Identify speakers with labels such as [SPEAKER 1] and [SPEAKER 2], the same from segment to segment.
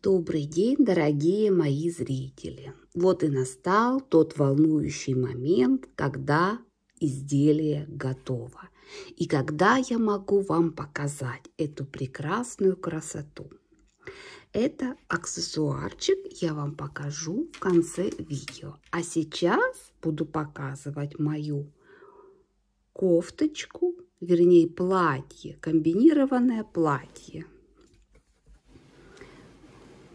[SPEAKER 1] Добрый день, дорогие мои зрители! Вот и настал тот волнующий момент, когда изделие готово. И когда я могу вам показать эту прекрасную красоту. Это аксессуарчик я вам покажу в конце видео. А сейчас буду показывать мою кофточку, вернее платье, комбинированное платье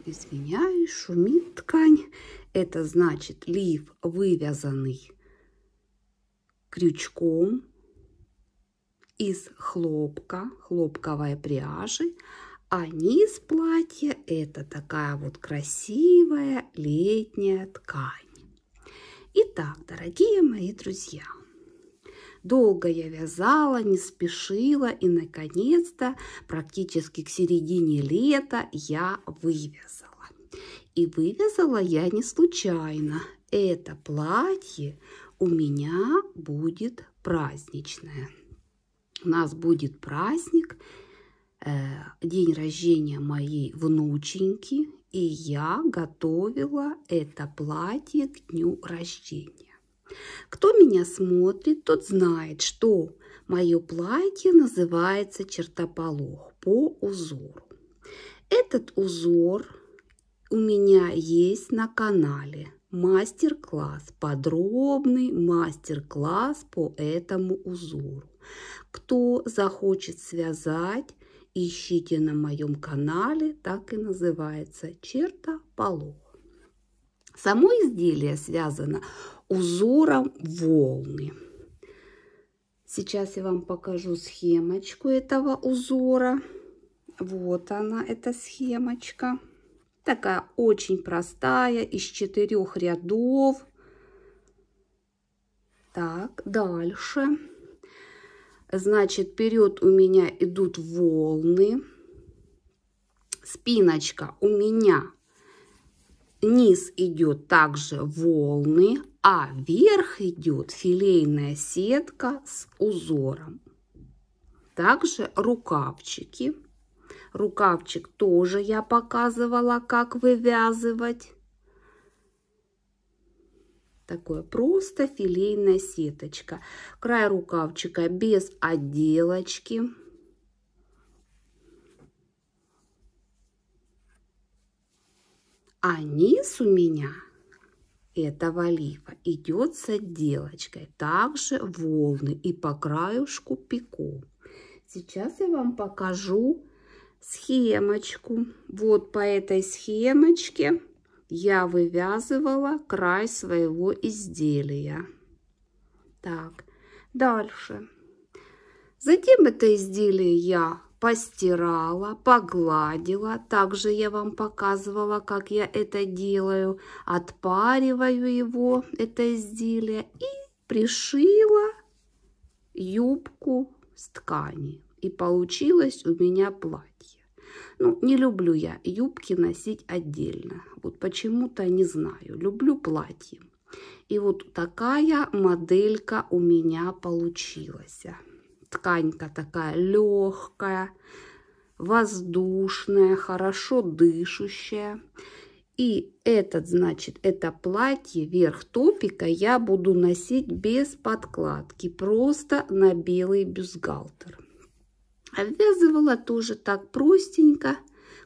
[SPEAKER 1] извиняюсь, шумит ткань. Это значит лиф вывязанный крючком из хлопка, хлопковой пряжи, а низ платья это такая вот красивая летняя ткань. Итак, дорогие мои друзья, Долго я вязала, не спешила, и, наконец-то, практически к середине лета я вывязала. И вывязала я не случайно. Это платье у меня будет праздничное. У нас будет праздник, э, день рождения моей внученьки, и я готовила это платье к дню рождения. Кто меня смотрит, тот знает, что мое платье называется чертополох по узору. Этот узор у меня есть на канале мастер-класс, подробный мастер-класс по этому узору. Кто захочет связать, ищите на моем канале, так и называется чертополох. Само изделие связано узором волны. Сейчас я вам покажу схемочку этого узора. Вот она, эта схемочка. Такая очень простая, из четырех рядов. Так, дальше. Значит, вперед у меня идут волны. Спиночка у меня. Низ идет также волны, а вверх идет филейная сетка с узором. Также рукавчики. Рукавчик тоже я показывала, как вывязывать. Такое просто филейная сеточка. Край рукавчика без отделочки. А низ у меня этого лифа идет с отделочкой, также волны и по краюшку пико. Сейчас я вам покажу схемочку. Вот по этой схемочке я вывязывала край своего изделия. Так, дальше. Затем это изделие я постирала, погладила. Также я вам показывала, как я это делаю. Отпариваю его, это изделие, и пришила юбку с ткани. И получилось у меня платье. Ну, не люблю я юбки носить отдельно. Вот почему-то не знаю. Люблю платье. И вот такая моделька у меня получилась тканька такая легкая, воздушная, хорошо дышущая. И этот, значит, это платье, верх топика я буду носить без подкладки, просто на белый бюстгальтер. Обвязывала тоже так простенько,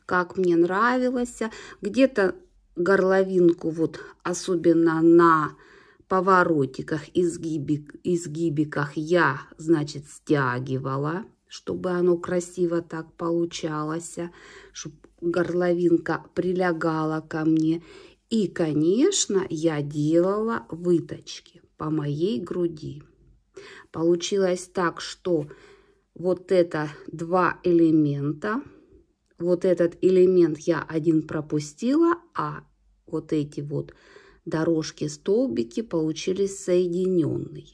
[SPEAKER 1] как мне нравилось. Где-то горловинку, вот особенно на поворотиках, изгибик, изгибиках я, значит, стягивала, чтобы оно красиво так получалось, чтобы горловинка прилегала ко мне. И, конечно, я делала выточки по моей груди. Получилось так, что вот это два элемента. Вот этот элемент я один пропустила, а вот эти вот Дорожки-столбики получились соединенные.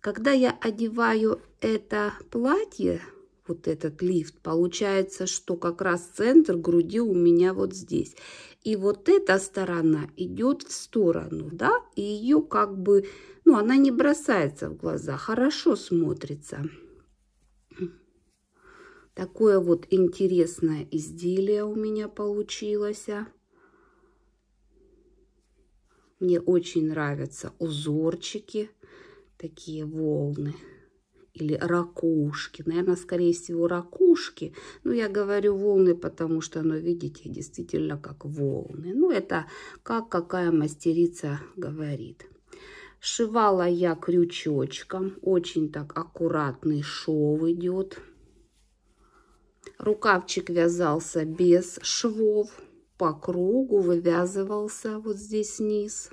[SPEAKER 1] Когда я одеваю это платье, вот этот лифт, получается, что как раз центр груди у меня вот здесь. И вот эта сторона идет в сторону, да, и ее как бы, ну, она не бросается в глаза, хорошо смотрится. Такое вот интересное изделие у меня получилось. А. Мне очень нравятся узорчики, такие волны или ракушки. Наверное, скорее всего, ракушки. Но я говорю волны, потому что оно, ну, видите, действительно как волны. Ну, это как какая мастерица говорит. Шивала я крючочком. Очень так аккуратный шов идет. Рукавчик вязался без швов по кругу вывязывался вот здесь низ.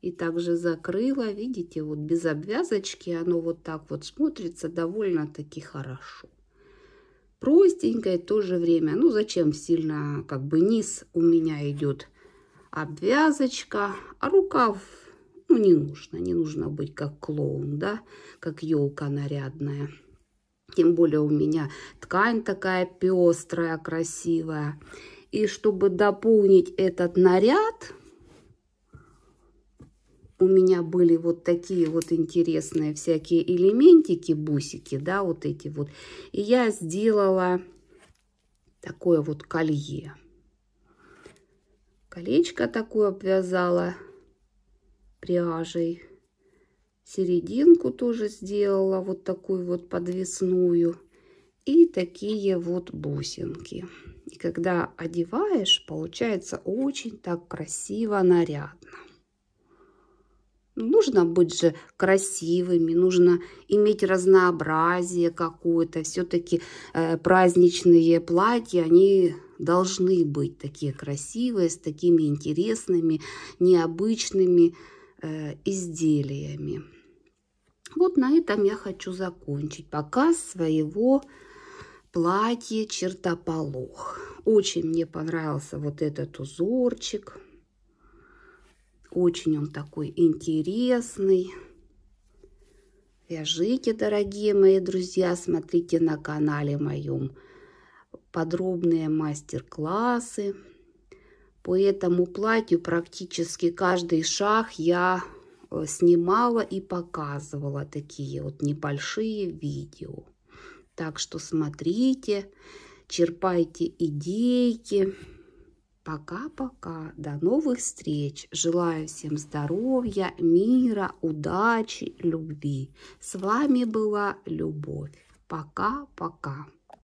[SPEAKER 1] И также закрыла, видите, вот без обвязочки оно вот так вот смотрится довольно-таки хорошо. Простенькое то же время. Ну, зачем сильно, как бы низ у меня идет обвязочка, а рукав, ну, не нужно. Не нужно быть как клоун, да, как елка нарядная. Тем более у меня ткань такая пестрая, красивая. И чтобы дополнить этот наряд, у меня были вот такие вот интересные всякие элементики, бусики, да, вот эти вот. И я сделала такое вот колье. Колечко такое обвязала пряжей. Серединку тоже сделала вот такую вот подвесную. И такие вот бусинки. И когда одеваешь, получается очень так красиво, нарядно. Ну, нужно быть же красивыми, нужно иметь разнообразие какое-то. Все-таки э, праздничные платья, они должны быть такие красивые, с такими интересными, необычными э, изделиями. Вот на этом я хочу закончить показ своего платье чертополох. Очень мне понравился вот этот узорчик. Очень он такой интересный. Вяжите, дорогие мои друзья, смотрите на канале моем подробные мастер-классы. По этому платью практически каждый шаг я э, снимала и показывала такие вот небольшие видео. Так что смотрите, черпайте идейки. Пока-пока, до новых встреч. Желаю всем здоровья, мира, удачи, любви. С вами была Любовь. Пока-пока.